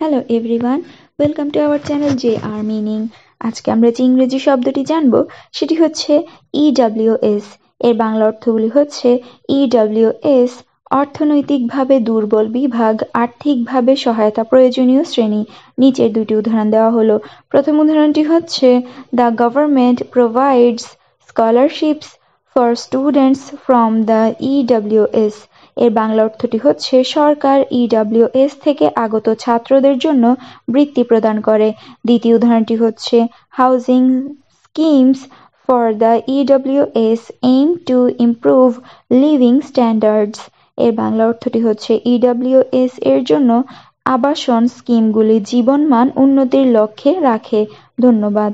hello everyone welcome to our channel J R meaning আজকে আমরা যে ইংরেজি শব্দটি জানব সেটি হচ্ছে ইডাব্লিউএস e এর বাংলা অর্থগুলি হচ্ছে ইডাব্লিউএস e অর্থনৈতিকভাবে দুর্বল বিভাগ আর্থিকভাবে সহায়তা প্রয়োজনীয় শ্রেণী নিচের দুটি উদাহরণ দেওয়া হলো প্রথম উদাহরণটি হচ্ছে the government provides scholarships for students from the EWS এর বাংলা অর্থটি হচ্ছে সরকার ইডাব্লিউএস e থেকে আগত ছাত্রদের জন্য বৃত্তি প্রদান করে দ্বিতীয় উদাহরণটি হচ্ছে housing schemes for the EWS aim to improve living standards এর বাংলা অর্থটি হচ্ছে ইডাব্লিউএস e এর জন্য আবাসন স্কিমগুলি জীবনমান উন্নতির লক্ষ্যে রাখে ধন্যবাদ